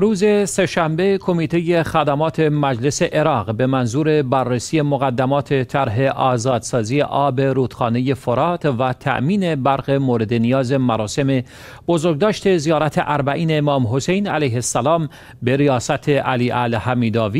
روز سهشنبه کمیته خدمات مجلس عراق به منظور بررسی مقدمات طرح آزادسازی آب رودخانه فرات و تأمین برق مورد نیاز مراسم بزرگداشت زیارت اربعین امام حسین علیه السلام به ریاست علی الحمیداوی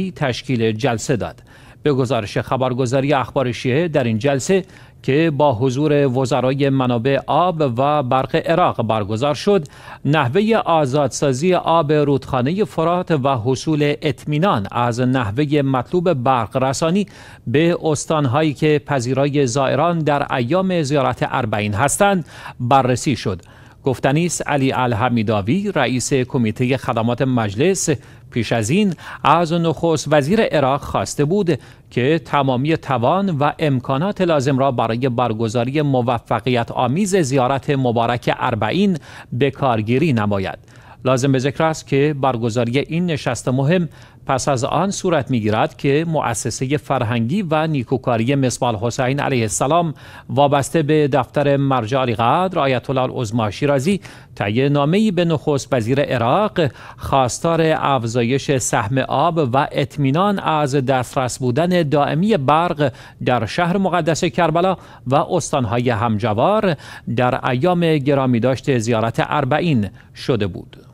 حمیداوی تشکیل جلسه داد. به گزارش خبرگزاری اخبار شیعه در این جلسه که با حضور وزرای منابع آب و برق عراق برگزار شد نحوه آزادسازی آب رودخانه فرات و حصول اطمینان از نحوه مطلوب برق رسانی به استانهایی که پذیرای زائران در ایام زیارت اربعین هستند بررسی شد گفتنی علی الحمیداوی رئیس کمیته خدمات مجلس پیش از این از نخست وزیر عراق خواسته بود که تمامی توان و امکانات لازم را برای برگزاری موفقیت آمیز زیارت مبارک اربعین به کارگیری نماید لازم به ذکر است که برگزاری این نشست مهم پس از آن صورت میگیرد که مؤسسه فرهنگی و نیکوکاری مصباح حسین علیه السلام وابسته به دفتر مرجع علیقدر آیت الله العظما شیرازی طی نامه‌ای به نخست وزیر عراق خواستار افزایش سهم آب و اطمینان از دسترس بودن دائمی برق در شهر مقدس کربلا و استانهای همجوار در ایام گرامی داشت زیارت اربعین شده بود.